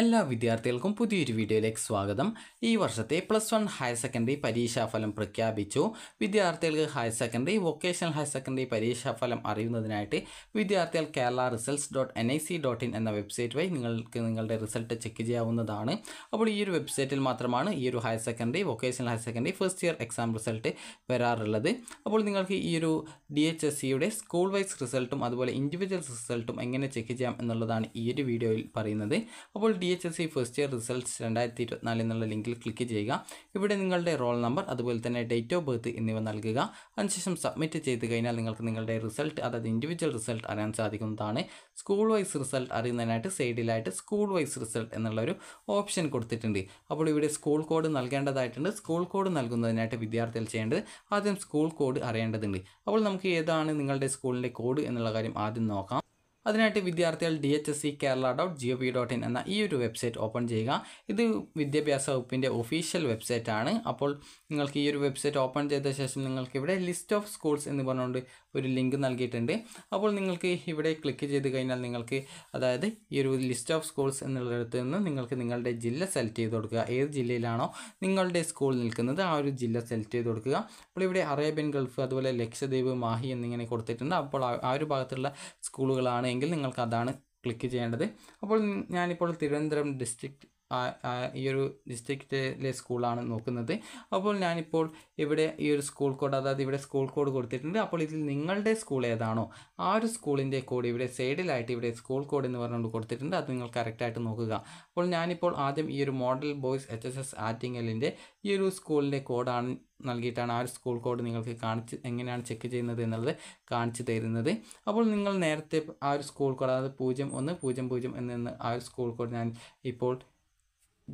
എല്ലാ വിദ്യാർത്ഥികൾക്കും പുതിയൊരു വീഡിയോയിലേക്ക് സ്വാഗതം ഈ വർഷത്തെ പ്ലസ് വൺ ഹയർ സെക്കൻഡറി പരീക്ഷാഫലം പ്രഖ്യാപിച്ചു വിദ്യാർത്ഥികൾക്ക് higher secondary vocational higher secondary പരീക്ഷാഫലം അറിയുന്നതിനായിട്ട് വിദ്യാർത്ഥികൾ Kerala results dot N I C dot in എന്ന വെബ്സൈറ്റ് വഴി നിങ്ങൾക്ക് നിങ്ങളുടെ റിസൾട്ട് ചെക്ക് ചെയ്യാവുന്നതാണ് അപ്പോൾ ഈ ഒരു വെബ്സൈറ്റിൽ മാത്രമാണ് ഈ ഒരു higher secondary vocational higher secondary first year exam result വരാറുള്ളത് അപ്പോൾ നിങ്ങൾക്ക് ഈ ഒരു ഡി എച്ച് എസ് സിയുടെ സ്കൂൾ വൈസ് റിസൾട്ടും അതുപോലെ ഇൻഡിവിജ്വൽ റിസൾട്ടും എങ്ങനെ ചെക്ക് ചെയ്യാം എന്നുള്ളതാണ് ഈ ഒരു വീഡിയോയിൽ പറയുന്നത് അപ്പോൾ D H S C first e year results രണ്ടായിരത്തി ഇരുപത്തിനാല് എന്നുള്ള ലിങ്കിൽ ക്ലിക്ക് ചെയ്യുക ഇവിടെ നിങ്ങളുടെ റോൾ നമ്പർ അതുപോലെ തന്നെ ഡേറ്റ് ഓഫ് ബർത്ത് എന്നിവ നൽകുക അതിനുശേഷം സബ്മിറ്റ് ചെയ്ത് കഴിഞ്ഞാൽ നിങ്ങൾക്ക് നിങ്ങളുടെ റിസൾട്ട് അതായത് ഇൻഡിവിജ്വൽ റിസൾട്ട് അറിയാൻ സാധിക്കുന്നതാണ് സ്കൂൾ വൈസ് റിസൾട്ട് അറിയുന്നതിനായിട്ട് സൈഡിലായിട്ട് സ്കൂൾ വൈസ് റിസൾട്ട് എന്നുള്ള ഒരു ഓപ്ഷൻ കൊടുത്തിട്ടുണ്ട് അപ്പോൾ ഇവിടെ സ്കൂൾ കോഡ് നൽകേണ്ടതായിട്ടുണ്ട് സ്കൂൾ കോഡ് നൽകുന്നതിനായിട്ട് വിദ്യാർത്ഥികൾ ചെയ്യേണ്ടത് ആദ്യം സ്കൂൾ കോഡ് അറിയേണ്ടതുണ്ട് അപ്പോൾ നമുക്ക് ഏതാണ് നിങ്ങളുടെ സ്കൂളിൻ്റെ കോഡ് എന്നുള്ള കാര്യം ആദ്യം നോക്കാം അതിനായിട്ട് വിദ്യാർത്ഥികൾ D H S C Kerala dot G O V dot in എന്ന ഈ ഒരു വെബ്സൈറ്റ് ഓപ്പൺ ചെയ്യുക ഇത് വിദ്യാഭ്യാസ വകുപ്പിൻ്റെ ഒഫീഷ്യൽ വെബ്സൈറ്റ് ആണ് അപ്പോൾ നിങ്ങൾക്ക് ഈ ഒരു വെബ്സൈറ്റ് ഓപ്പൺ ചെയ്ത ശേഷം നിങ്ങൾക്ക് ഇവിടെ ലിസ്റ്റ് ഓഫ് സ്കൂൾസ് എന്ന് പറഞ്ഞുകൊണ്ട് ഒരു ലിങ്ക് നൽകിയിട്ടുണ്ട് അപ്പോൾ നിങ്ങൾക്ക് ഇവിടെ ക്ലിക്ക് ചെയ്ത് കഴിഞ്ഞാൽ നിങ്ങൾക്ക് അതായത് ഈ ഒരു ലിസ്റ്റ് ഓഫ് സ്കൂൾസ് എന്നുള്ളിടത്ത് നിന്ന് നിങ്ങൾക്ക് നിങ്ങളുടെ ജില്ല സെലക്ട് ചെയ്ത് കൊടുക്കുക ഏത് ജില്ലയിലാണോ നിങ്ങളുടെ സ്കൂൾ നിൽക്കുന്നത് ആ ഒരു ജില്ല സെലക്ട് ചെയ്ത് കൊടുക്കുക അപ്പോൾ ഇവിടെ അറേബ്യൻ ഗൾഫ് അതുപോലെ ലക്ഷദ്വീപ് മാഹി എന്നിങ്ങനെ കൊടുത്തിട്ടുണ്ട് അപ്പോൾ ആ ഒരു ഭാഗത്തുള്ള സ്കൂളുകളാണ് എങ്കിൽ നിങ്ങൾക്ക് അതാണ് ക്ലിക്ക് ചെയ്യേണ്ടത് അപ്പോൾ ഞാനിപ്പോൾ തിരുവനന്തപുരം ഡിസ്ട്രിക്റ്റ് ഈ ഒരു ഡിസ്ട്രിക്റ്റിലെ സ്കൂളാണ് നോക്കുന്നത് അപ്പോൾ ഞാനിപ്പോൾ ഇവിടെ ഈ ഒരു സ്കൂൾ കോഡ് അതായത് ഇവിടെ സ്കൂൾ കോഡ് കൊടുത്തിട്ടുണ്ട് അപ്പോൾ ഇതിൽ നിങ്ങളുടെ സ്കൂൾ ഏതാണോ ആ ഒരു സ്കൂളിൻ്റെ കോഡ് ഇവിടെ സൈഡിലായിട്ട് ഇവിടെ സ്കൂൾ കോഡ് എന്ന് പറഞ്ഞുകൊണ്ട് കൊടുത്തിട്ടുണ്ട് അത് നിങ്ങൾ കറക്റ്റായിട്ട് നോക്കുക അപ്പോൾ ഞാനിപ്പോൾ ആദ്യം ഈ ഒരു model boys H S S ആറ്റിങ്ങലിൻ്റെ ഈ ഒരു സ്കൂളിൻ്റെ കോഡാണ് നൽകിയിട്ടാണ് ആ ഒരു സ്കൂൾ കോഡ് നിങ്ങൾക്ക് കാണിച്ച് എങ്ങനെയാണ് ചെക്ക് ചെയ്യുന്നത് എന്നുള്ളത് കാണിച്ചു തരുന്നത് അപ്പോൾ നിങ്ങൾ നേരത്തെ ആ ഒരു സ്കൂൾ കോഡ് അതായത് പൂജ്യം ഒന്ന് പൂജ്യം പൂജ്യം എന്ന ആ ഒരു സ്കൂൾ കോഡ് ഞാൻ ഇപ്പോൾ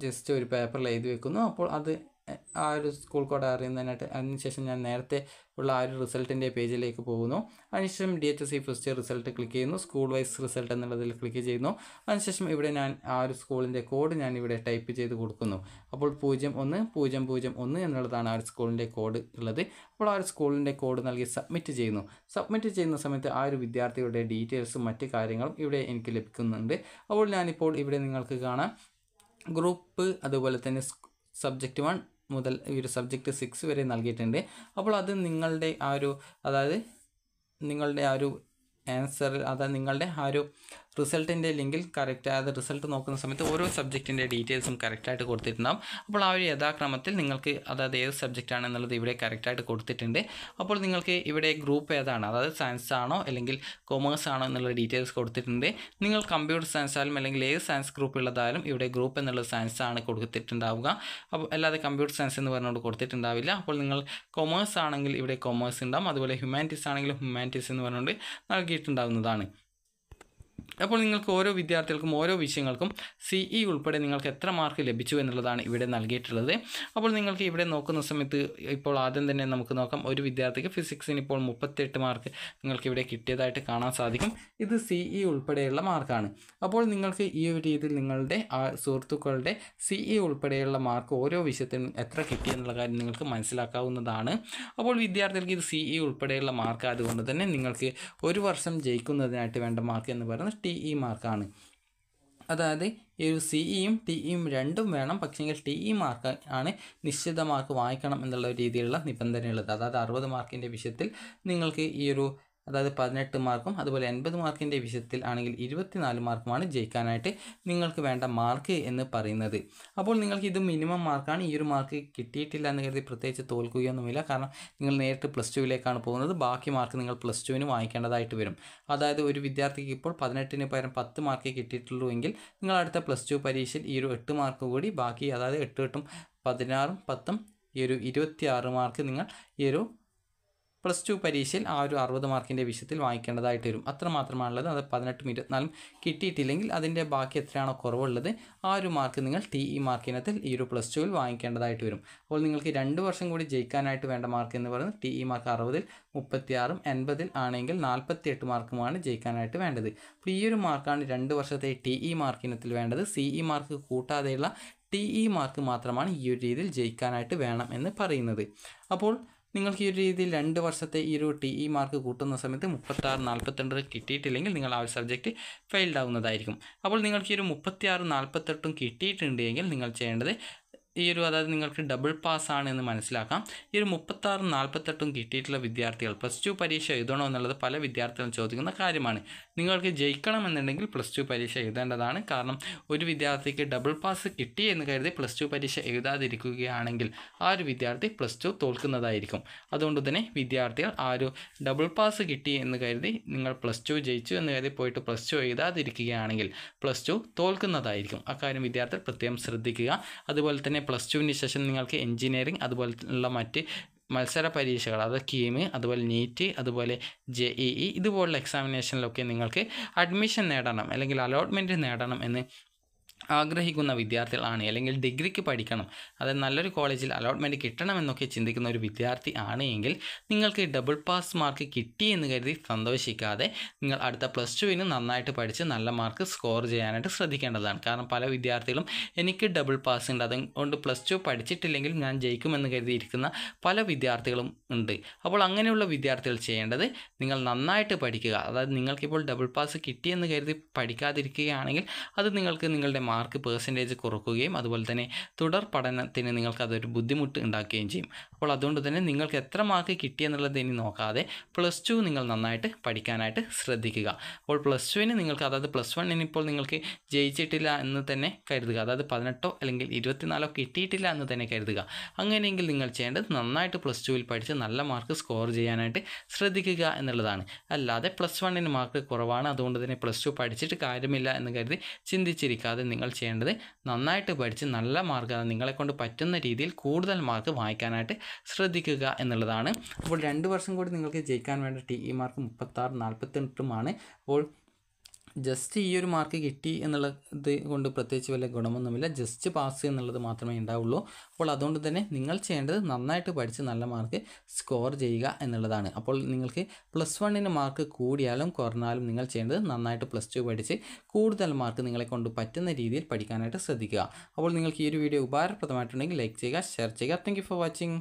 ജസ്റ്റ് ഒരു പേപ്പറിൽ എഴുതി വെക്കുന്നു അപ്പോൾ അത് ആ ഒരു സ്കൂൾ കോഡ് അറിയുന്നതിനായിട്ട് അതിനുശേഷം ഞാൻ നേരത്തെ ഉള്ള ആ ഒരു റിസൾട്ടിൻ്റെ പേജിലേക്ക് പോകുന്നു അതിനുശേഷം D H C first year result click ചെയ്യുന്നു സ്കൂൾ വൈസ് റിസൾട്ട് എന്നുള്ളതിൽ ക്ലിക്ക് ചെയ്യുന്നു അതിനുശേഷം ഇവിടെ ഞാൻ ആ ഒരു സ്കൂളിൻ്റെ കോഡ് ഞാൻ ഇവിടെ ടൈപ്പ് ചെയ്ത് കൊടുക്കുന്നു അപ്പോൾ പൂജ്യം ഒന്ന് പൂജ്യം പൂജ്യം ഒന്ന് എന്നുള്ളതാണ് ആ ഒരു സ്കൂളിൻ്റെ കോഡ് ഉള്ളത് അപ്പോൾ ആ ഒരു സ്കൂളിൻ്റെ കോഡ് നൽകി സബ്മിറ്റ് ചെയ്യുന്നു സബ്മിറ്റ് ചെയ്യുന്ന സമയത്ത് ആ ഒരു വിദ്യാർത്ഥിയുടെ ഡീറ്റെയിൽസും മറ്റ് കാര്യങ്ങളും ഇവിടെ എനിക്ക് ലഭിക്കുന്നുണ്ട് അപ്പോൾ ഞാനിപ്പോൾ ഇവിടെ നിങ്ങൾക്ക് കാണാം ഗ്രൂപ്പ് അതുപോലെ തന്നെ സബ്ജക്റ്റ് വൺ മുതൽ ഈ ഒരു സബ്ജക്റ്റ് സിക്സ് വരെ നൽകിയിട്ടുണ്ട് അപ്പോൾ അത് നിങ്ങളുടെ ആ ഒരു അതായത് നിങ്ങളുടെ ആ ഒരു ആൻസർ അതായത് നിങ്ങളുടെ ആ ഒരു റിസൾട്ടിൻ്റെ ലിങ്കിൽ കറക്റ്റ് അതായത് റിസൾട്ട് നോക്കുന്ന സമയത്ത് ഓരോ സബ്ജക്റ്റിൻ്റെ ഡീറ്റെയിൽസും കറക്റ്റായിട്ട് കൊടുത്തിട്ടുണ്ടാകും അപ്പോൾ ആ ഒരു യഥാക്രമത്തിൽ നിങ്ങൾക്ക് അതായത് ഏത് സബ്ജക്റ്റാണ് എന്നുള്ളത് ഇവിടെ കറക്റ്റായിട്ട് കൊടുത്തിട്ടുണ്ട് അപ്പോൾ നിങ്ങൾക്ക് ഇവിടെ ഗ്രൂപ്പ് ഏതാണ് അതായത് സയൻസ് ആണോ അല്ലെങ്കിൽ കോമേഴ്സ് ആണോ എന്നുള്ള ഡീറ്റെയിൽസ് കൊടുത്തിട്ടുണ്ട് നിങ്ങൾ കമ്പ്യൂട്ടർ സയൻസ് ആയാലും അല്ലെങ്കിൽ ഏത് സയൻസ് ഗ്രൂപ്പ് ഉള്ളതായാലും ഇവിടെ ഗ്രൂപ്പ് എന്നുള്ള സയൻസ് ആണ് കൊടുത്തിട്ടുണ്ടാവുക അപ്പോൾ അല്ലാതെ കമ്പ്യൂട്ടർ സയൻസ് എന്ന് പറഞ്ഞുകൊണ്ട് കൊടുത്തിട്ടുണ്ടാവില്ല അപ്പോൾ നിങ്ങൾ കൊമേഴ്സ് ആണെങ്കിൽ ഇവിടെ കൊമേഴ്സ് ഉണ്ടാവും അതുപോലെ ഹ്യൂമാനിറ്റീസ് ആണെങ്കിൽ ഹ്യൂമാനിറ്റീസ് എന്ന് പറഞ്ഞുകൊണ്ട് നൽകിയിട്ടുണ്ടാവുന്നതാണ് അപ്പോൾ നിങ്ങൾക്ക് ഓരോ വിദ്യാർത്ഥികൾക്കും ഓരോ വിഷയങ്ങൾക്കും സി ഇ e ഉൾപ്പെടെ നിങ്ങൾക്ക് എത്ര മാർക്ക് ലഭിച്ചു എന്നുള്ളതാണ് ഇവിടെ നൽകിയിട്ടുള്ളത് അപ്പോൾ നിങ്ങൾക്ക് ഇവിടെ നോക്കുന്ന സമയത്ത് ഇപ്പോൾ ആദ്യം തന്നെ നമുക്ക് നോക്കാം ഒരു വിദ്യാർത്ഥിക്ക് ഫിസിക്സിന് ഇപ്പോൾ മുപ്പത്തെട്ട് മാർക്ക് നിങ്ങൾക്ക് ഇവിടെ കിട്ടിയതായിട്ട് കാണാൻ സാധിക്കും ഇത് സി ഇ e ഉൾപ്പെടെയുള്ള മാർക്കാണ് അപ്പോൾ നിങ്ങൾക്ക് ഈ ഒരു രീതിയിൽ നിങ്ങളുടെ സുഹൃത്തുക്കളുടെ സി ഇ e ഉൾപ്പെടെയുള്ള മാർക്ക് ഓരോ വിഷയത്തിനും എത്ര കിട്ടി എന്നുള്ള കാര്യം നിങ്ങൾക്ക് മനസ്സിലാക്കാവുന്നതാണ് അപ്പോൾ വിദ്യാർത്ഥികൾക്ക് ഇത് സി ഇ ഉൾപ്പെടെയുള്ള മാർക്ക് ആയതുകൊണ്ട് തന്നെ നിങ്ങൾക്ക് ഒരു വർഷം ജയിക്കുന്നതിനായിട്ട് വേണ്ട മാർക്ക് എന്ന് പറയുന്നത് ടി ഇ മാർക്കാണ് അതായത് ഈ ഒരു ടി ഇയും e e രണ്ടും വേണം പക്ഷേങ്കിൽ ടി ഇ മാർക്ക് ആണ് നിശ്ചിത മാർക്ക് വായിക്കണം എന്നുള്ള രീതിയിലുള്ള നിബന്ധനയുള്ളത് അതായത് അറുപത് മാർക്കിൻ്റെ വിഷയത്തിൽ നിങ്ങൾക്ക് ഈ ഒരു അതായത് പതിനെട്ട് മാർക്കും അതുപോലെ എൺപത് മാർക്കിൻ്റെ വിഷയത്തിൽ ആണെങ്കിൽ ഇരുപത്തിനാല് മാർക്കുമാണ് ജയിക്കാനായിട്ട് നിങ്ങൾക്ക് വേണ്ട മാർക്ക് എന്ന് പറയുന്നത് അപ്പോൾ നിങ്ങൾക്ക് ഇത് മിനിമം മാർക്കാണ് ഈ ഒരു മാർക്ക് കിട്ടിയിട്ടില്ല എന്ന് കരുതി പ്രത്യേകിച്ച് തോൽക്കുകയൊന്നുമില്ല കാരണം നിങ്ങൾ നേരിട്ട് പ്ലസ് ടുവിലേക്കാണ് പോകുന്നത് ബാക്കി മാർക്ക് നിങ്ങൾ പ്ലസ് ടുവിന് വാങ്ങിക്കേണ്ടതായിട്ട് വരും അതായത് ഒരു വിദ്യാർത്ഥിക്ക് ഇപ്പോൾ പതിനെട്ടിന് പകരം പത്ത് മാർക്ക് കിട്ടിയിട്ടുള്ളൂ എങ്കിൽ നിങ്ങൾ അടുത്ത പ്ലസ് ടു പരീക്ഷയിൽ ഈ ഒരു എട്ട് മാർക്ക് കൂടി ബാക്കി അതായത് എട്ട് എട്ടും പതിനാറും പത്തും ഈ ഒരു ഇരുപത്തിയാറ് മാർക്ക് നിങ്ങൾ ഈ ഒരു പ്ലസ് ടു പരീക്ഷയിൽ ആ ഒരു അറുപത് മാർക്കിൻ്റെ വിഷയത്തിൽ വാങ്ങിക്കേണ്ടതായിട്ട് വരും അത്ര മാത്രമാണുള്ളത് അത് പതിനെട്ടും ഇരുപത്തിനാലും കിട്ടിയിട്ടില്ലെങ്കിൽ അതിൻ്റെ ബാക്കി എത്രയാണോ കുറവുള്ളത് ആ ഒരു മാർക്ക് നിങ്ങൾ ടി ഇ മാർക്കിനത്തിൽ ഈ ഒരു പ്ലസ് ടുവിൽ വാങ്ങിക്കേണ്ടതായിട്ട് വരും അപ്പോൾ നിങ്ങൾക്ക് രണ്ട് വർഷം കൂടി ജയിക്കാനായിട്ട് വേണ്ട മാർക്ക് എന്ന് പറയുന്നത് ടി ഇ മാർക്ക് അറുപതിൽ മുപ്പത്തിയാറും എൺപതിൽ ആണെങ്കിൽ നാൽപ്പത്തി എട്ട് മാർക്കുമാണ് ജയിക്കാനായിട്ട് വേണ്ടത് അപ്പോൾ ഈ ഒരു മാർക്കാണ് രണ്ട് വർഷത്തെ ടി ഇ മാർക്കിനത്തിൽ വേണ്ടത് സി ഇ മാർക്ക് കൂട്ടാതെയുള്ള ടി ഇ മാർക്ക് മാത്രമാണ് ഈ ഒരു രീതിയിൽ ജയിക്കാനായിട്ട് വേണം എന്ന് പറയുന്നത് അപ്പോൾ നിങ്ങൾക്ക് ഈ ഒരു രീതിയിൽ രണ്ട് വർഷത്തെ ഈ ഒരു ടി ഇ മാർക്ക് കൂട്ടുന്ന സമയത്ത് മുപ്പത്താറ് നാൽപ്പത്തിരണ്ട് കിട്ടിയിട്ടില്ലെങ്കിൽ നിങ്ങൾ ആ ഒരു സബ്ജക്റ്റ് ഫെയിൽഡ് ആവുന്നതായിരിക്കും അപ്പോൾ നിങ്ങൾക്ക് ഈ ഒരു മുപ്പത്തിയാറ് നാൽപ്പത്തെട്ടും കിട്ടിയിട്ടുണ്ടെങ്കിൽ നിങ്ങൾ ചെയ്യേണ്ടത് ഈ ഒരു അതായത് നിങ്ങൾക്ക് ഡബിൾ പാസ് ആണ് എന്ന് മനസ്സിലാക്കാം ഈ ഒരു മുപ്പത്താറും നാൽപ്പത്തെട്ടും കിട്ടിയിട്ടുള്ള വിദ്യാർത്ഥികൾ പ്ലസ് ടു പരീക്ഷ എഴുതണോ എന്നുള്ളത് പല വിദ്യാർത്ഥികളും ചോദിക്കുന്ന കാര്യമാണ് നിങ്ങൾക്ക് ജയിക്കണമെന്നുണ്ടെങ്കിൽ പ്ലസ് ടു പരീക്ഷ എഴുതേണ്ടതാണ് കാരണം ഒരു വിദ്യാർത്ഥിക്ക് ഡബിൾ പാസ് കിട്ടി എന്ന് കരുതി പ്ലസ് ടു പരീക്ഷ എഴുതാതിരിക്കുകയാണെങ്കിൽ ആ ഒരു വിദ്യാർത്ഥി പ്ലസ് ടു തോൽക്കുന്നതായിരിക്കും അതുകൊണ്ട് തന്നെ വിദ്യാർത്ഥികൾ ആ ഒരു ഡബിൾ പാസ് കിട്ടി എന്ന് കരുതി നിങ്ങൾ പ്ലസ് ടു ജയിച്ചു എന്ന് കരുതി പോയിട്ട് പ്ലസ് ടു എഴുതാതിരിക്കുകയാണെങ്കിൽ പ്ലസ് ടു തോൽക്കുന്നതായിരിക്കും അക്കാര്യം വിദ്യാർത്ഥികൾ പ്രത്യേകം ശ്രദ്ധിക്കുക അതുപോലെ തന്നെ പ്ലസ് ടുവിന് ശേഷം നിങ്ങൾക്ക് എഞ്ചിനീയറിംഗ് അതുപോലെയുള്ള മറ്റ് മത്സര പരീക്ഷകൾ അത് കീമ് അതുപോലെ നീറ്റ് അതുപോലെ ജെ ഇ ഇ ഇതുപോലുള്ള എക്സാമിനേഷനിലൊക്കെ നിങ്ങൾക്ക് അഡ്മിഷൻ നേടണം അല്ലെങ്കിൽ അലോട്ട്മെൻറ്റ് നേടണം എന്ന് ആഗ്രഹിക്കുന്ന വിദ്യാർത്ഥികളാണ് അല്ലെങ്കിൽ ഡിഗ്രിക്ക് പഠിക്കണം അത് നല്ലൊരു കോളേജിൽ അലോട്ട്മെൻറ്റ് കിട്ടണമെന്നൊക്കെ ചിന്തിക്കുന്ന ഒരു വിദ്യാർത്ഥി ആണെങ്കിൽ നിങ്ങൾക്ക് ഡബിൾ പാസ് മാർക്ക് കിട്ടി എന്ന് കരുതി സന്തോഷിക്കാതെ നിങ്ങൾ അടുത്ത പ്ലസ് ടുവിന് നന്നായിട്ട് പഠിച്ച് നല്ല മാർക്ക് സ്കോർ ചെയ്യാനായിട്ട് ശ്രദ്ധിക്കേണ്ടതാണ് കാരണം പല വിദ്യാർത്ഥികളും എനിക്ക് ഡബിൾ പാസ് ഉണ്ട് അതുകൊണ്ട് പ്ലസ് ടു പഠിച്ചിട്ടില്ലെങ്കിലും ഞാൻ ജയിക്കുമെന്ന് കരുതിയിരിക്കുന്ന പല വിദ്യാർത്ഥികളും ഉണ്ട് അപ്പോൾ അങ്ങനെയുള്ള വിദ്യാർത്ഥികൾ ചെയ്യേണ്ടത് നിങ്ങൾ നന്നായിട്ട് പഠിക്കുക അതായത് നിങ്ങൾക്കിപ്പോൾ ഡബിൾ പാസ് കിട്ടിയെന്ന് കരുതി പഠിക്കാതിരിക്കുകയാണെങ്കിൽ അത് നിങ്ങൾക്ക് നിങ്ങളുടെ മാർക്ക് പേഴ്സൻറ്റേജ് കുറക്കുകയും അതുപോലെ തന്നെ തുടർ പഠനത്തിന് നിങ്ങൾക്ക് അതൊരു ബുദ്ധിമുട്ട് ഉണ്ടാക്കുകയും ചെയ്യും അപ്പോൾ അതുകൊണ്ട് തന്നെ നിങ്ങൾക്ക് എത്ര മാർക്ക് കിട്ടിയെന്നുള്ളത് ഇനി നോക്കാതെ പ്ലസ് ടു നിങ്ങൾ നന്നായിട്ട് പഠിക്കാനായിട്ട് ശ്രദ്ധിക്കുക അപ്പോൾ പ്ലസ് ടുവിന് നിങ്ങൾക്ക് അതായത് പ്ലസ് വൺ ഇപ്പോൾ നിങ്ങൾക്ക് ജയിച്ചിട്ടില്ല എന്ന് തന്നെ കരുതുക അതായത് പതിനെട്ടോ അല്ലെങ്കിൽ ഇരുപത്തിനാലോ കിട്ടിയിട്ടില്ല എന്ന് തന്നെ കരുതുക അങ്ങനെയെങ്കിൽ നിങ്ങൾ ചെയ്യേണ്ടത് നന്നായിട്ട് പ്ലസ് ടുവിൽ പഠിച്ച് നല്ല മാർക്ക് സ്കോർ ചെയ്യാനായിട്ട് ശ്രദ്ധിക്കുക എന്നുള്ളതാണ് അല്ലാതെ പ്ലസ് വണ്ണിന് മാർക്ക് കുറവാണ് അതുകൊണ്ട് തന്നെ പ്ലസ് ടു പഠിച്ചിട്ട് കാര്യമില്ല എന്ന് കരുതി ചിന്തിച്ചിരിക്കാതെ നിങ്ങൾ ചെയ്യേണ്ടത് നന്നായിട്ട് പഠിച്ച് നല്ല മാർക്ക് നിങ്ങളെക്കൊണ്ട് പറ്റുന്ന രീതിയിൽ കൂടുതൽ മാർക്ക് വാങ്ങിക്കാനായിട്ട് ശ്രദ്ധിക്കുക എന്നുള്ളതാണ് അപ്പോൾ രണ്ട് വർഷം കൂടി നിങ്ങൾക്ക് ജയിക്കാൻ വേണ്ട ടി ഇ മാർക്ക് മുപ്പത്താറ് നാൽപ്പത്തെട്ടുമാണ് അപ്പോൾ ജസ്റ്റ് ഈ ഒരു മാർക്ക് കിട്ടി എന്നുള്ളത് കൊണ്ട് പ്രത്യേകിച്ച് വല്ല ഗുണമൊന്നുമില്ല ജസ്റ്റ് പാസ് എന്നുള്ളത് മാത്രമേ ഉണ്ടാവുള്ളൂ അപ്പോൾ അതുകൊണ്ട് തന്നെ നിങ്ങൾ ചെയ്യേണ്ടത് നന്നായിട്ട് പഠിച്ച് നല്ല മാർക്ക് സ്കോർ ചെയ്യുക എന്നുള്ളതാണ് അപ്പോൾ നിങ്ങൾക്ക് പ്ലസ് വണ്ണിന് മാർക്ക് കൂടിയാലും കുറഞ്ഞാലും നിങ്ങൾ ചെയ്യേണ്ടത് നന്നായിട്ട് പ്ലസ് ടു പഠിച്ച് കൂടുതൽ മാർക്ക് നിങ്ങളെ കൊണ്ട് പറ്റുന്ന രീതിയിൽ പഠിക്കാനായിട്ട് ശ്രദ്ധിക്കുക അപ്പോൾ നിങ്ങൾക്ക് ഈ ഒരു വീഡിയോ ഉപകാരപ്രദമായിട്ടുണ്ടെങ്കിൽ ലൈക്ക് ചെയ്യുക ഷെയർ ചെയ്യുക താങ്ക് ഫോർ വാച്ചിങ്